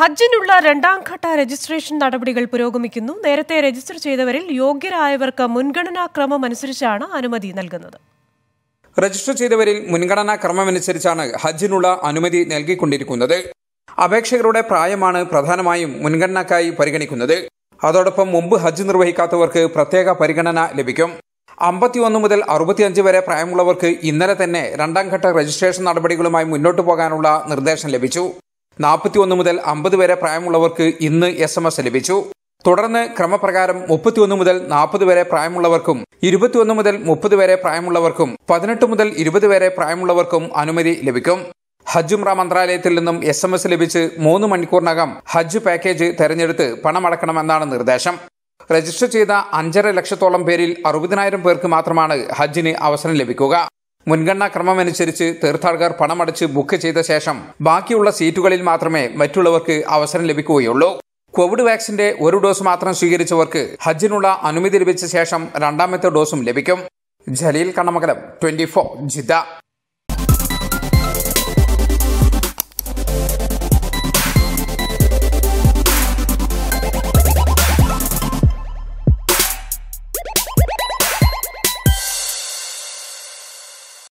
ഹജ്ജിനുള്ള രണ്ടാം ഘട്ട രജിസ്ട്രേഷൻ നടപടികൾ പുരോഗമിക്കുന്നു നേരത്തെ രജിസ്റ്റർ ചെയ്തവരിൽ യോഗ്യരായവർക്ക് മുൻഗണനാക്രമം അനുസരിച്ചാണ് അനുമതി നൽകുന്നത് രജിസ്റ്റർ ചെയ്തവരിൽ മുൻഗണനാ ക്രമമനുസരിച്ചാണ് ഹജ്ജിനുള്ള അനുമതി നൽകിക്കൊണ്ടിരിക്കുന്നത് അപേക്ഷകരുടെ പ്രായമാണ് പ്രധാനമായും മുൻഗണനക്കായി പരിഗണിക്കുന്നത് അതോടൊപ്പം മുമ്പ് ഹജ്ജ് നിർവഹിക്കാത്തവർക്ക് പ്രത്യേക പരിഗണന ലഭിക്കും അമ്പത്തിയൊന്ന് മുതൽ അറുപത്തിയഞ്ച് വരെ പ്രായമുള്ളവർക്ക് ഇന്നലെ തന്നെ രണ്ടാം ഘട്ട രജിസ്ട്രേഷൻ നടപടികളുമായി മുന്നോട്ടു പോകാനുള്ള നിർദ്ദേശം ലഭിച്ചു നാൽപ്പത്തിയൊന്ന് മുതൽ അമ്പത് വരെ പ്രായമുള്ളവർക്ക് ഇന്ന് എസ് എം എസ് ലഭിച്ചു തുടർന്ന് ക്രമപ്രകാരം മുപ്പത്തിയൊന്ന് മുതൽ നാൽപ്പത് വരെ പ്രായമുള്ളവർക്കും ഇരുപത്തിയൊന്ന് മുതൽ മുപ്പത് വരെ പ്രായമുള്ളവർക്കും പതിനെട്ട് മുതൽ ഇരുപത് വരെ പ്രായമുള്ളവർക്കും അനുമതി ലഭിക്കും ഹജ്ജ് ഉംറ മന്ത്രാലയത്തിൽ നിന്നും എസ് എം എസ് ലഭിച്ച് മൂന്ന് മണിക്കൂറിനകം ഹജ്ജ് പാക്കേജ് തെരഞ്ഞെടുത്ത് പണമടക്കണമെന്നാണ് നിർദ്ദേശം രജിസ്റ്റർ ചെയ്ത അഞ്ചര ലക്ഷത്തോളം പേരിൽ അറുപതിനായിരം പേർക്ക് മാത്രമാണ് ഹജ്ജിന് അവസരം ലഭിക്കുക മുൻഗണനാക്രമമനുസരിച്ച് തീർത്ഥാടകർ പണമടച്ച് ബുക്ക് ചെയ്ത ശേഷം ബാക്കിയുള്ള സീറ്റുകളിൽ മാത്രമേ മറ്റുള്ളവർക്ക് അവസരം ലഭിക്കുകയുള്ളൂ കോവിഡ് വാക്സിന്റെ ഒരു ഡോസ് മാത്രം സ്വീകരിച്ചവർക്ക് ഹജ്ജിനുള്ള അനുമതി ലഭിച്ച ശേഷം രണ്ടാമത്തെ ഡോസും ലഭിക്കും Jaleel Kannamangalam twenty four Jeddah